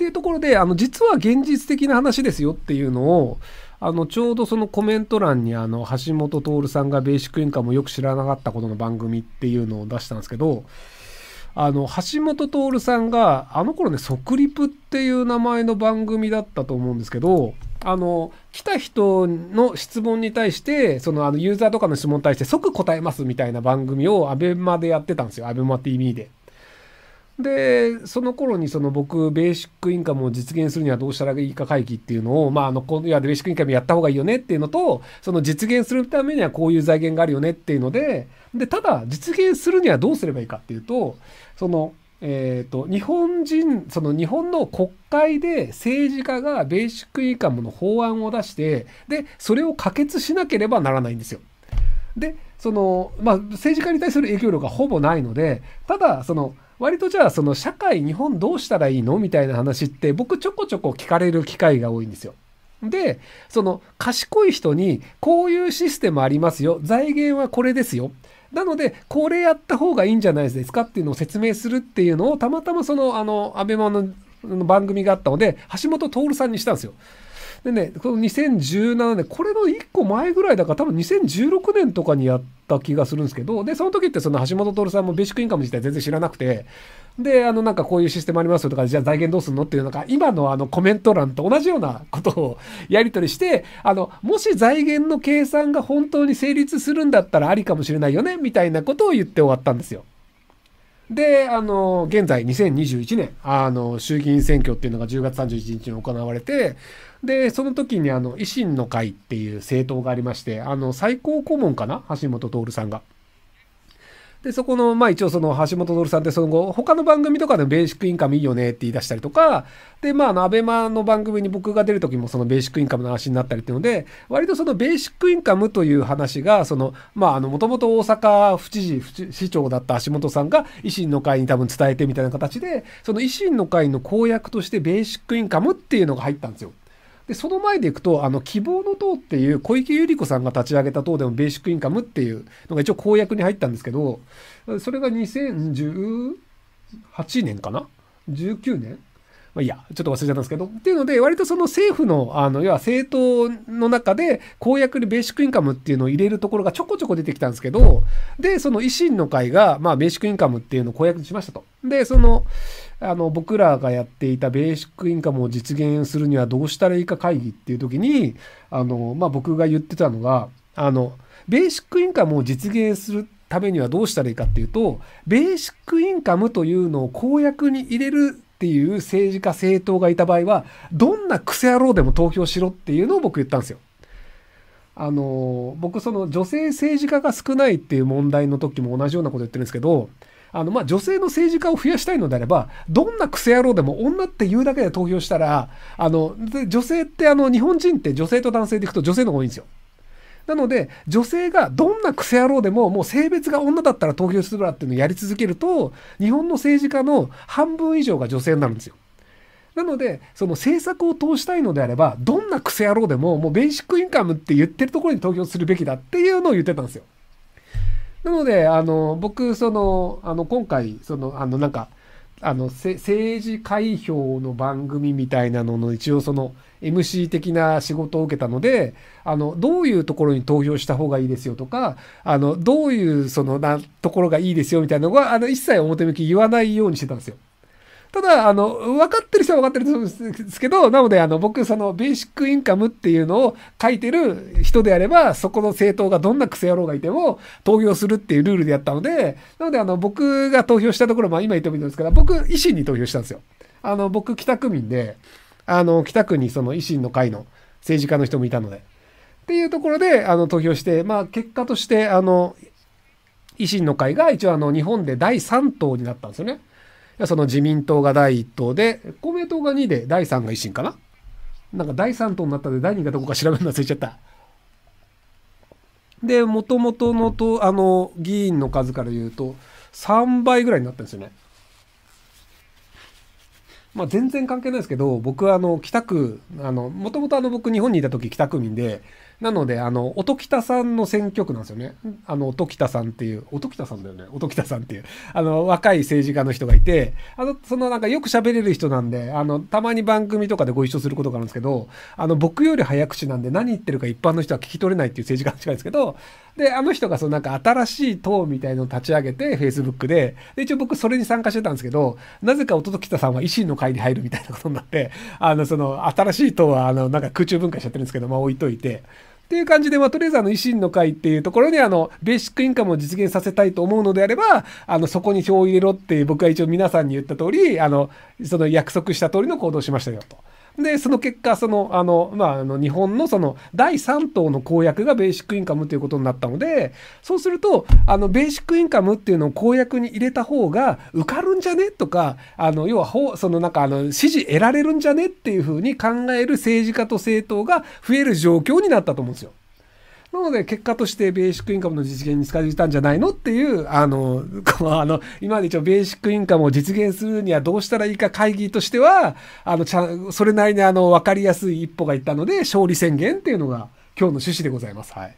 っていうところで、あの、実は現実的な話ですよっていうのを、あの、ちょうどそのコメント欄に、あの、橋本徹さんがベーシックインカムをよく知らなかったことの番組っていうのを出したんですけど、あの、橋本徹さんが、あの頃ね、即リプっていう名前の番組だったと思うんですけど、あの、来た人の質問に対して、その、あの、ユーザーとかの質問に対して即答えますみたいな番組を abema でやってたんですよ。abema TV で。でその頃にその僕ベーシックインカムを実現するにはどうしたらいいか会議っていうのをまああの今度はベーシックインカムやった方がいいよねっていうのとその実現するためにはこういう財源があるよねっていうのででただ実現するにはどうすればいいかっていうとそのえーと、と日本人その日本の国会で政治家がベーシックインカムの法案を出してでそれを可決しなければならないんですよ。でその、まあ、政治家に対する影響力がほぼないのでただその割とじゃあその社会日本どうしたらいいのみたいな話って僕ちょこちょこ聞かれる機会が多いんですよ。で、その賢い人にこういうシステムありますよ。財源はこれですよ。なので、これやった方がいいんじゃないですかっていうのを説明するっていうのをたまたまそのあの、アベマの番組があったので、橋本徹さんにしたんですよ。でね、この2017年、これの1個前ぐらいだから、多分2016年とかにやった気がするんですけど、で、その時ってその橋本徹さんもベーシックインカム自体全然知らなくて、で、あの、なんかこういうシステムありますよとか、じゃあ財源どうすんのっていう、のが、今のあのコメント欄と同じようなことをやり取りして、あの、もし財源の計算が本当に成立するんだったらありかもしれないよね、みたいなことを言って終わったんですよ。で、あの、現在2021年、あの、衆議院選挙っていうのが10月31日に行われて、で、その時にあの、維新の会っていう政党がありまして、あの、最高顧問かな橋本徹さんが。で、そこの、まあ一応その橋本徹さんってその後、他の番組とかでもベーシックインカムいいよねって言い出したりとか、で、まああの、アベマの番組に僕が出る時もそのベーシックインカムの話になったりっていうので、割とそのベーシックインカムという話が、その、まああの、もともと大阪府知事、市長だった橋本さんが維新の会に多分伝えてみたいな形で、その維新の会の公約としてベーシックインカムっていうのが入ったんですよ。で、その前でいくと、あの、希望の党っていう小池百合子さんが立ち上げた党でもベーシックインカムっていうのが一応公約に入ったんですけど、それが2018年かな ?19 年まあ、いや、ちょっと忘れちゃったんですけど。っていうので、割とその政府の、あの、要は政党の中で、公約にベーシックインカムっていうのを入れるところがちょこちょこ出てきたんですけど、で、その維新の会が、まあ、ベーシックインカムっていうのを公約にしましたと。で、その、あの、僕らがやっていたベーシックインカムを実現するにはどうしたらいいか会議っていう時に、あの、まあ、僕が言ってたのが、あの、ベーシックインカムを実現するためにはどうしたらいいかっていうと、ベーシックインカムというのを公約に入れるっていう政治家政党がいた場合は、どんな癖野郎でも投票しろっていうのを僕言ったんですよ。あの、僕その女性政治家が少ないっていう問題の時も同じようなこと言ってるんですけど、あの、ま、女性の政治家を増やしたいのであれば、どんな癖野郎でも女って言うだけで投票したら、あの、女性ってあの、日本人って女性と男性でいくと女性の方が多いんですよ。なので、女性がどんな癖野郎でも、もう性別が女だったら投票するわっていうのをやり続けると、日本の政治家の半分以上が女性になるんですよ。なので、その政策を通したいのであれば、どんな癖野郎でも、もうベーシックインカムって言ってるところに投票するべきだっていうのを言ってたんですよ。なので、あの、僕、その、あの、今回、その、あの、なんか、あの政治開票の番組みたいなのの一応その MC 的な仕事を受けたのであのどういうところに投票した方がいいですよとかあのどういうそのなところがいいですよみたいなのがあの一切表向き言わないようにしてたんですよ。ただ、あの、分かってる人は分かってると思うんですけど、なので、あの、僕、その、ベーシックインカムっていうのを書いてる人であれば、そこの政党がどんな癖野郎がいても、投票するっていうルールでやったので、なので、あの、僕が投票したところ、まあ、今言ってみたいですけど僕、維新に投票したんですよ。あの、僕、北区民で、あの、北区にその維新の会の政治家の人もいたので。っていうところで、あの、投票して、まあ、結果として、あの、維新の会が一応、あの、日本で第3党になったんですよね。その自民党が第1党で、公明党が2で、第3が維新かななんか第3党になったんで、第2がどこか調べるの忘れちゃった。で、もともとのと、あの、議員の数から言うと、3倍ぐらいになったんですよね。まあ、全然関係ないですけど、僕はあの、北区、あの、もともとあの、僕日本にいた時北区民で、なので、あの、音北さんの選挙区なんですよね。あの、音北さんっていう、音北さんだよね。音北さんっていう、あの、若い政治家の人がいて、あの、そのなんかよく喋れる人なんで、あの、たまに番組とかでご一緒することがあるんですけど、あの、僕より早口なんで何言ってるか一般の人は聞き取れないっていう政治家の人るんですけど、で、あの人がそのなんか新しい党みたいのを立ち上げて、Facebook で、で、一応僕それに参加してたんですけど、なぜか音北さんは維新の会に入るみたいなことになって、あの、その、新しい党は、あの、なんか空中分解しちゃってるんですけど、まあ置いといて、っていう感じで、まあ、とりあえずあの維新の会っていうところにあのベーシックインカムを実現させたいと思うのであればあのそこに票を入れろって僕は一応皆さんに言った通りあのその約束した通りの行動をしましたよと。で、その結果、その、あの、まあ、あの、日本のその、第3党の公約がベーシックインカムということになったので、そうすると、あの、ベーシックインカムっていうのを公約に入れた方が、受かるんじゃねとか、あの、要は、その、なんか、あの、支持得られるんじゃねっていうふうに考える政治家と政党が増える状況になったと思うんですよ。なので、結果としてベーシックインカムの実現に近づいたんじゃないのっていう、あの、あの今まで一応ベーシックインカムを実現するにはどうしたらいいか会議としては、あの、ちゃん、それなりにあの、わかりやすい一歩がいったので、勝利宣言っていうのが今日の趣旨でございます。はい。